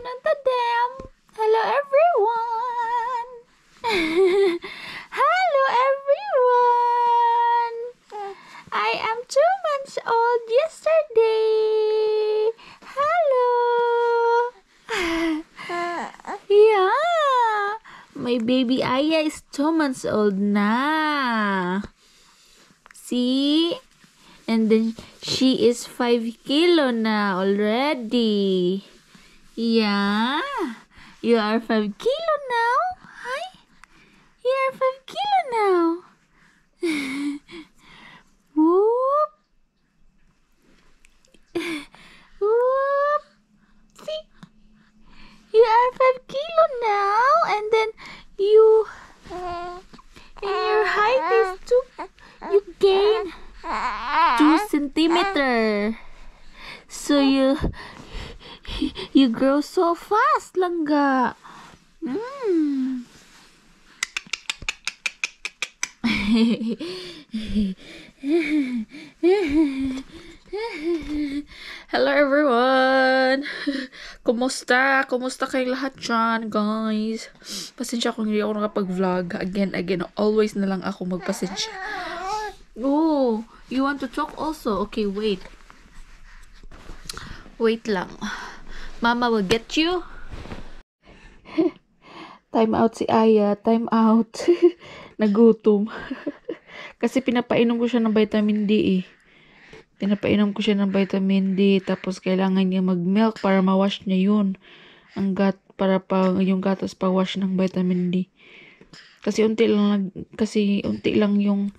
Captain on the Dam. Hello, everyone. Hello, everyone. I am two months old yesterday. Hello. yeah. My baby Aya is two months old now. See? and then she is 5 kilo now already yeah, you are 5 kilo now. Hi, you are 5 kilo now. Whoop. Whoop. See, you are 5 kilo now and then you, uh, and your height is 2, you gain 2 centimeter. So you you grow so fast, langga. Mm. Hello everyone! Kumusta? Kumusta kayong lahat dyan, guys? Pasensya kung hindi ako nakapag-vlog. Again, again, always na lang ako magpasensya. Oh, you want to talk also? Okay, wait. Wait lang. Mama will get you. time out si Aya. Time out. Nagutom. Kasi pinapainom ko siya ng vitamin D eh. Pinapainom ko siya ng vitamin D. Tapos kailangan niya mag-milk para ma-wash niya yun. Ang gat, para pa, yung gatas pa-wash ng vitamin D. Kasi unti lang, kasi unti lang yung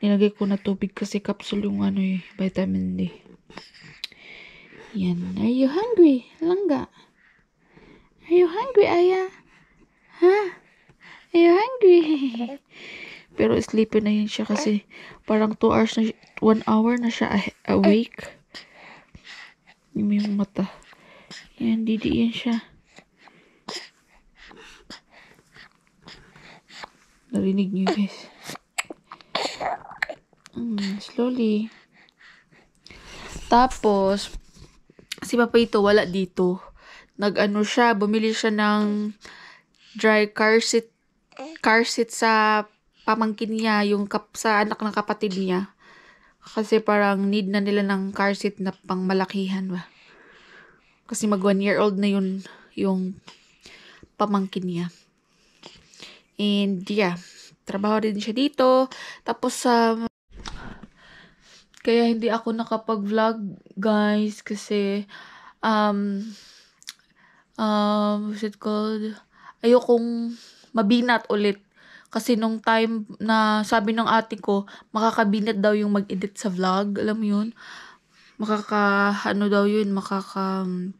nilagay ko na tubig kasi capsule yung ano eh, vitamin D. Yan. Are you hungry? Langga. Are you hungry, Aya? Huh? Are you hungry? Pero sleepy na yun siya kasi parang 2 hours na 1 hour na siya ah, awake. Yung yung mata. Yan, didiin siya. Narinig niyo guys. Mm, slowly. Tapos, si Papa ito wala dito. Nag-ano siya, bumili siya ng dry car seat, car seat sa pamangkin niya, yung kap, sa anak ng kapatid niya. Kasi parang need na nila ng car seat na pang malakihan ba. Kasi mag one year old na yun yung pamangkin niya. And yeah, trabaho rin siya dito. Tapos sa um, kaya hindi ako nakapag-vlog, guys, kasi, um, um, what's it called? Ayokong mabinat ulit. Kasi nung time na sabi ng ate ko, makakabinat daw yung mag-edit sa vlog. Alam mo yun? Makaka, ano daw yun, makaka, um,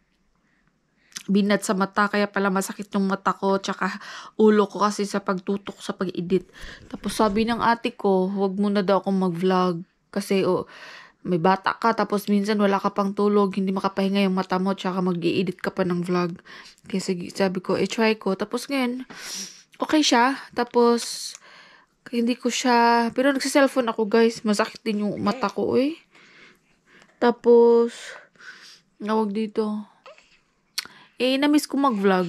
binat sa mata kaya pala masakit yung mata ko tsaka ulo ko kasi sa pagtutok sa pag-edit. Tapos sabi ng ate ko, huwag muna daw akong mag-vlog kasi o, oh, may bata ka tapos minsan wala ka pang tulog, hindi makapahinga yung mata mo tsaka mag edit ka pa ng vlog. Kasi sabi ko, eh try ko. Tapos ngayon, okay siya. Tapos, hindi ko siya, pero nagsiselfone ako guys, masakit din yung mata ko eh. Tapos, nawag dito. Eh, namiss ko mag-vlog.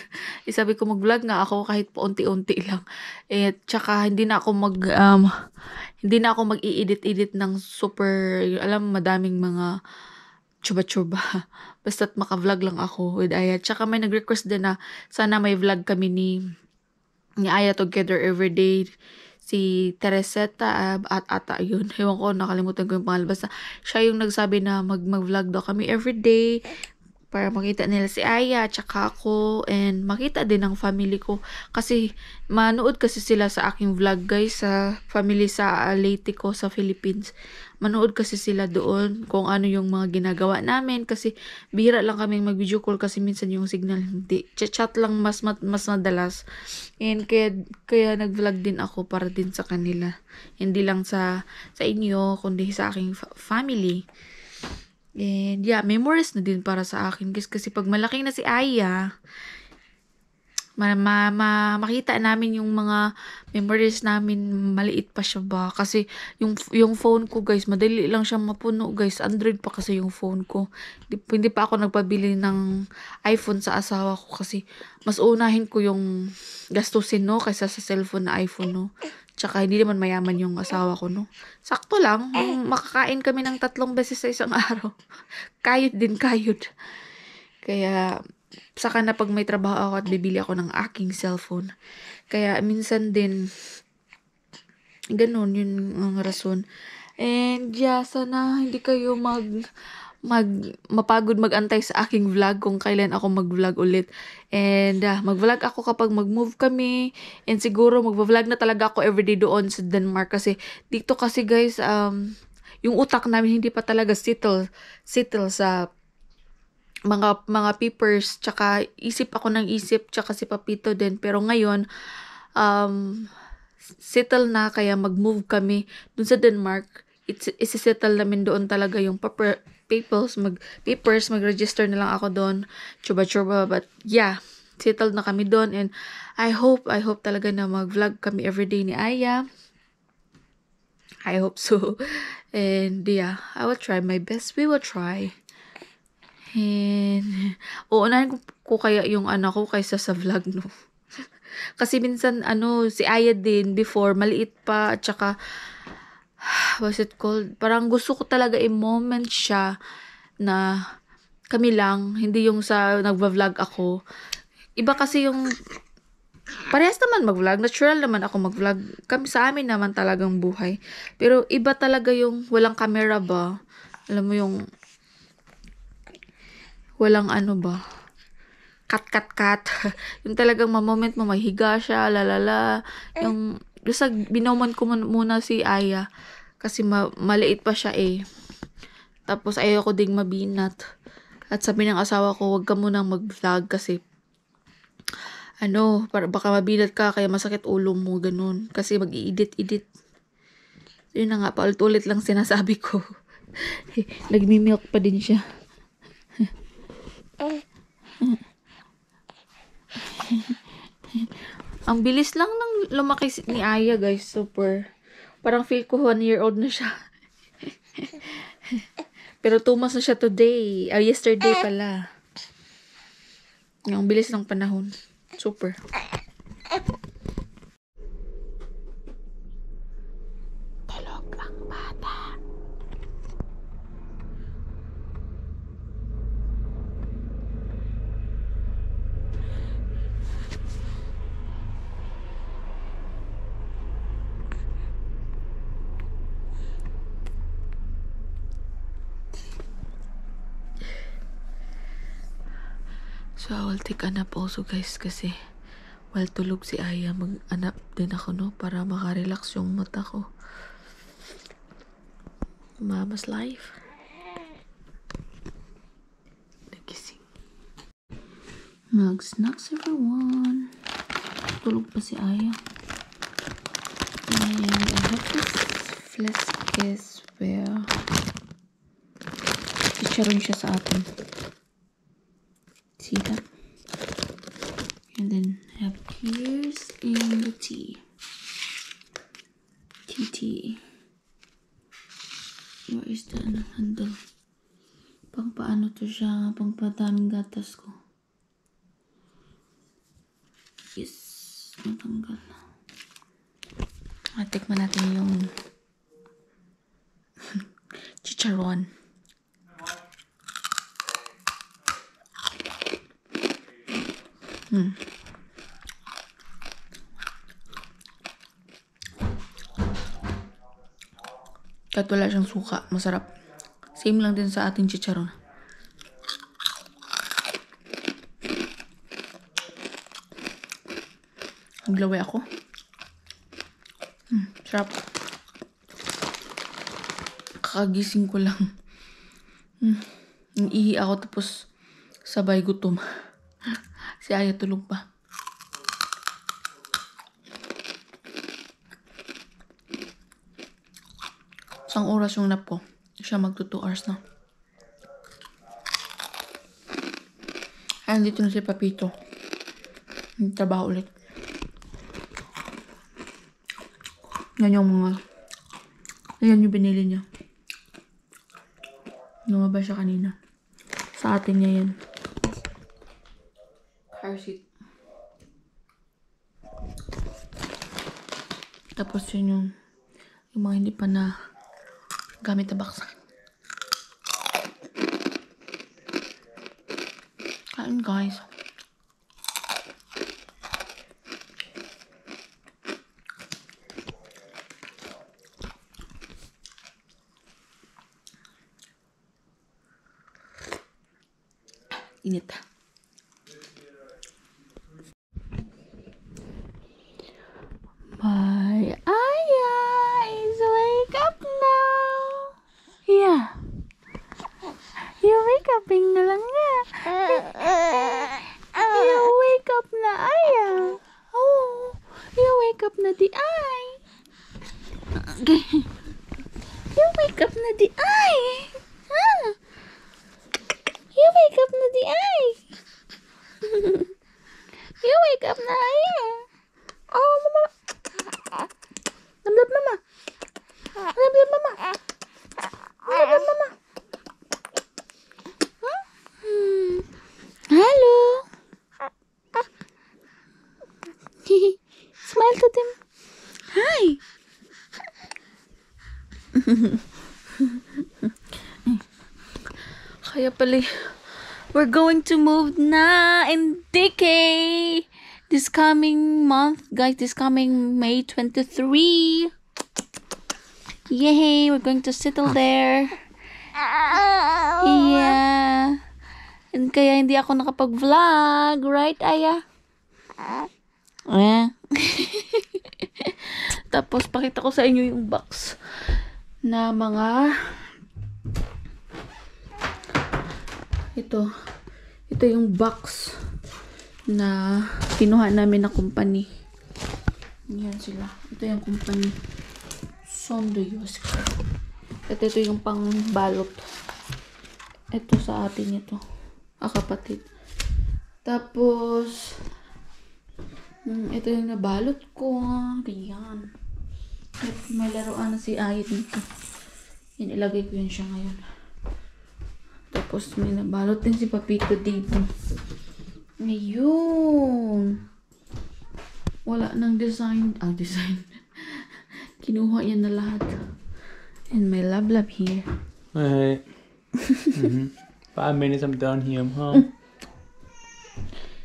eh, sabi ko mag-vlog nga ako kahit paunti unti-unti lang. Eh, tsaka hindi na ako mag, um, hindi na ako mag edit edit ng super, alam, madaming mga chuba-chuba. Basta't maka-vlog lang ako with Aya. Tsaka may nag-request din na sana may vlog kami ni, ni Aya together every day. si Tereseta ah, at ata yun. Ewan ko, nakalimutan ko yung pangalan. Basta siya yung nagsabi na mag, mag-vlog daw kami every day para makita nila si Aya at saka ako and makita din ang family ko kasi manood kasi sila sa aking vlog guys sa family sa Leyte ko sa Philippines manood kasi sila doon kung ano yung mga ginagawa namin kasi bihira lang kaming mag video call kasi minsan yung signal hindi chat lang mas mat, mas madalas and kaya kaya nag vlog din ako para din sa kanila hindi lang sa sa inyo kundi sa aking family And yeah, memories na din para sa akin guys kasi pag malaki na si Aya, ma, ma, ma, makita namin yung mga memories namin maliit pa siya ba kasi yung yung phone ko guys madali lang siyang mapuno guys Android pa kasi yung phone ko hindi, hindi pa ako nagpabili ng iPhone sa asawa ko kasi mas unahin ko yung gastusin no kaysa sa cellphone na iPhone no Tsaka hindi naman mayaman yung asawa ko, no? Sakto lang, makakain kami ng tatlong beses sa isang araw. kayod din, kayod. Kaya, saka na pag may trabaho ako at bibili ako ng aking cellphone. Kaya, minsan din, ganun yun ang rason. And, yeah, sana hindi kayo mag mag mapagod magantay sa aking vlog kung kailan ako mag-vlog ulit. And uh, mag-vlog ako kapag mag-move kami. And siguro mag-vlog na talaga ako everyday doon sa Denmark kasi dito kasi guys um yung utak namin hindi pa talaga settle settle sa mga mga papers tsaka isip ako ng isip tsaka si Papito din pero ngayon um settle na kaya mag-move kami dun sa Denmark it's isisettle namin doon talaga yung paper, papers, mag, papers, mag-register na lang ako doon. Chuba-chuba. But yeah, settled na kami doon. And I hope, I hope talaga na mag-vlog kami everyday ni Aya. I hope so. And yeah, I will try my best. We will try. And, uunahin ko kaya yung anak ko kaysa sa vlog, no? Kasi minsan, ano, si Aya din, before, maliit pa, at saka, what's it called? Parang gusto ko talaga i-moment siya na kami lang, hindi yung sa nagva-vlog ako. Iba kasi yung parehas naman mag-vlog. Natural naman ako mag-vlog. Kami, sa amin naman talagang buhay. Pero iba talaga yung walang camera ba? Alam mo yung walang ano ba? Cut, cut, cut. yung talagang ma-moment mo, mahiga siya, lalala. Eh. Yung, basta binoman ko muna si Aya. Kasi ma- maliit pa siya eh. Tapos ayoko ding mabinat. At sabi ng asawa ko, huwag ka munang mag-vlog kasi ano, para baka mabilat ka kaya masakit ulo mo, ganun. Kasi mag edit idit Yun na nga, paulit-ulit lang sinasabi ko. Nagmi-milk pa din siya. Ang bilis lang ng lumaki ni Aya, guys. Super. Parang feel ko one year old na siya. Pero two months na siya today. Ah, yesterday pala. Ang bilis ng panahon. Super. So, I will take a nap also guys kasi while tulog si Aya, mag-anap din ako no para makarelax yung mata ko. Mama's life. Nagising. Nag-snacks everyone. Tulog pa si Aya. And I have this flask is where chicharon siya sa atin. See And then have here's in the Tea TT. Where is the ano, handle? Pang paano to siya? Pang padaming gatas ko. Yes. Matanggal na. Matikman natin yung chicharon. Hmm. Kahit wala siyang suka, masarap. Same lang din sa ating chicharon. Naglaway ako. Mm, sarap. Kakagising ko lang. Mm, iihi ako tapos sabay gutom. Si Aya tulog pa. Isang oras yung nap ko. Siya magto 2 hours na. Ayan, dito na si Papito. Trabaho ulit. Yan yung mga... Yan yung binili niya. Lumabas siya kanina. Sa atin niya yan parachute. Tapos yun yung, yung mga hindi pa na gamit na baksa. Kain guys. Init. Init. you wake up na di ay! Ha? Ah. You wake up na di ay! you wake up na ay! Oh, mama! Lamlab mama! Lamlab mama! Lamlab mama! Huh? Hmm. Hello! Smile to them! Hi! Kaya pala, we're going to move na in DK this coming month, guys. This coming May 23. Yay, we're going to settle there. Yeah. And kaya hindi ako nakapag-vlog, right, Aya? Eh. Tapos pakita ko sa inyo yung box na mga ito ito yung box na kinuha namin na company yan sila ito yung company Sondo Yosk at ito yung pang balot ito sa atin ito ah kapatid tapos mm, ito yung nabalot ko yan at may laruan na si Ayit nito. Yan, ko yun siya ngayon. Tapos may nabalot din si Papito dito. Ayun. Wala nang design. Ah, design. Kinuha yan na lahat. And my love love here. Alright. mm -hmm. Five minutes, I'm done here. I'm home.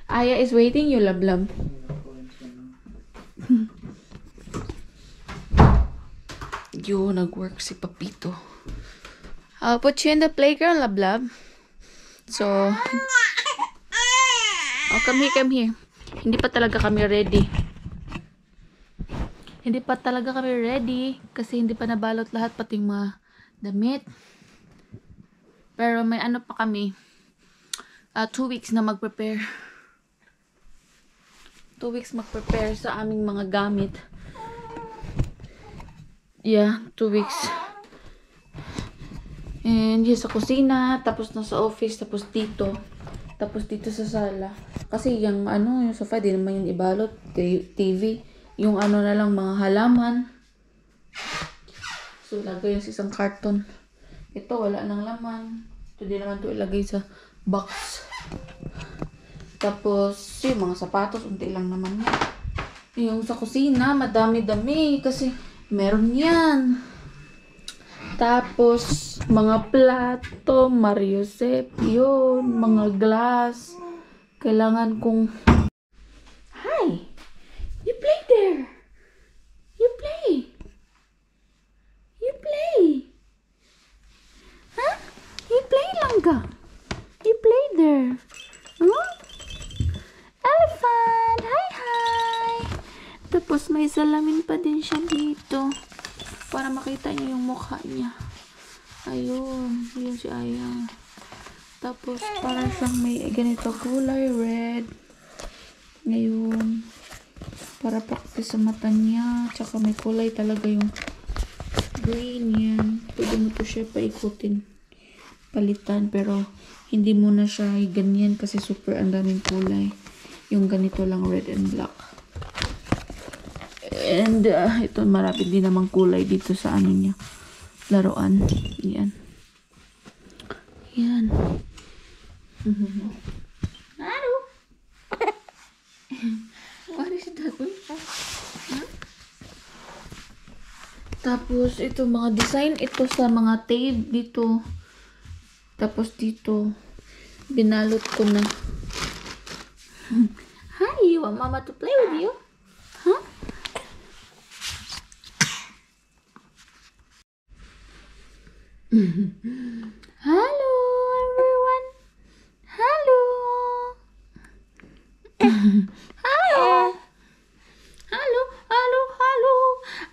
Aya is waiting you, love love. medyo nag-work si Papito. I'll ah, put you in the playground, love, love. So, oh, come here, come here. Hindi pa talaga kami ready. Hindi pa talaga kami ready kasi hindi pa nabalot lahat pati mga damit. Pero may ano pa kami. Uh, two weeks na mag-prepare. Two weeks mag-prepare sa aming mga gamit yeah, two weeks. And yun sa kusina, tapos na sa office, tapos dito. Tapos dito sa sala. Kasi yung ano, yung sofa, di naman yung ibalot. TV. Yung ano na lang, mga halaman. So, lagay yung isang carton. Ito, wala nang laman. Ito din naman ito ilagay sa box. Tapos, yung mga sapatos, unti lang naman Yung sa kusina, madami-dami. Kasi, Meron yan. Tapos, mga plato, Mario Sep, yun, mga glass. Kailangan kong Tapos, may salamin pa din siya dito. Para makita niyo yung mukha niya. Ayun. Ayun si Aya. Tapos, para siyang may ganito kulay red. Ngayon, para practice sa mata niya. Tsaka may kulay talaga yung green yan. Pwede mo to siya paikutin. Palitan. Pero, hindi muna na siya ganyan kasi super ang daming kulay. Yung ganito lang red and black. And uh, ito marami din namang kulay dito sa ano niya. Laruan. Ayan. Ayan. Naru. What is that? Ah. Huh? Tapos ito mga design ito sa mga tape dito. Tapos dito binalot ko na. Hi, you want mama to play with you? Halo everyone. Halo. Eh, halo. Halo, halo, halo.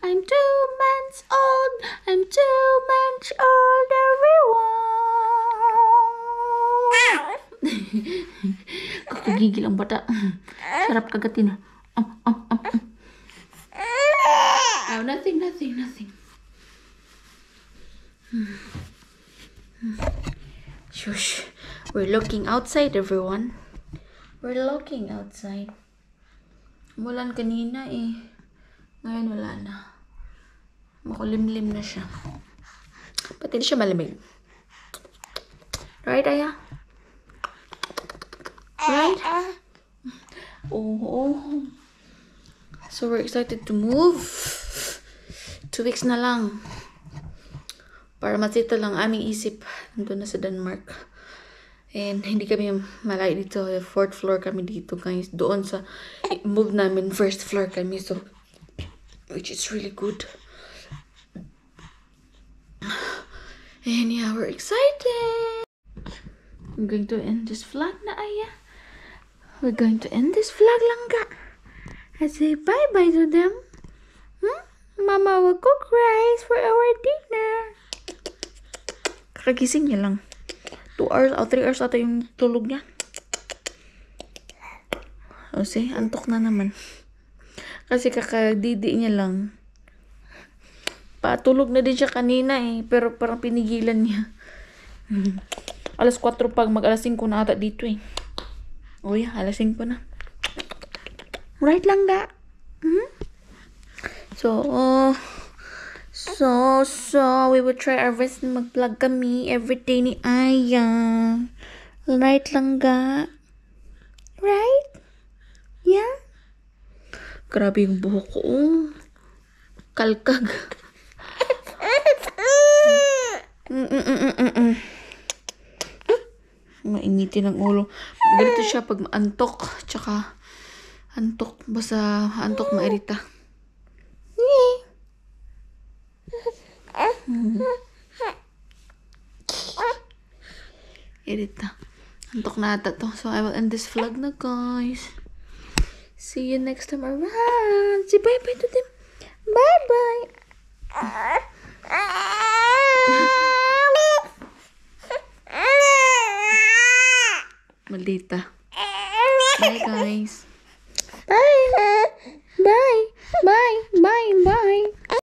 I'm two months old. I'm two months old everyone. Kok gigi lompat Serap Sarap kagatin. We're looking outside, everyone. We're looking outside. Mulan kanina eh. Ngayon wala na. Makulimlim na siya. Pati siya malamig. Right, Aya? Right? Oh, oh. So we're excited to move. Two weeks na lang. Para matita lang aming isip. Nandun na sa Denmark. And hindi kami malayo dito. Fourth floor kami dito guys. Doon sa move namin, first floor kami. So, which is really good. And yeah, we're excited. I'm going to end this vlog na aya. We're going to end this vlog lang ka. I say bye-bye to them. Hmm? Mama will cook rice for our dinner. Kakagising niya lang. 2 hours o 3 hours ata yung tulog niya. O oh, see, antok na naman. Kasi kakadidi niya lang. Patulog na din siya kanina eh. Pero parang pinigilan niya. alas 4 pag mag alas 5 na ata dito eh. O yeah, alas 5 na. Right lang ga. Mm -hmm. So, uh, So, so, we will try our best na mag-vlog kami everyday ni Aya. Right lang ga? Right? Yeah? Grabe yung buhok ko. Oh. Kalkag. mm -mm -mm -mm Mainitin ang ulo. Ganito siya pag antok, tsaka antok, basta antok mairita. Edit na. Antok na ata to. So, I will end this vlog na, guys. See you next time around. Say bye-bye to them. Bye-bye. Maldita. Bye, guys. Bye. Bye. Bye. Bye. Bye.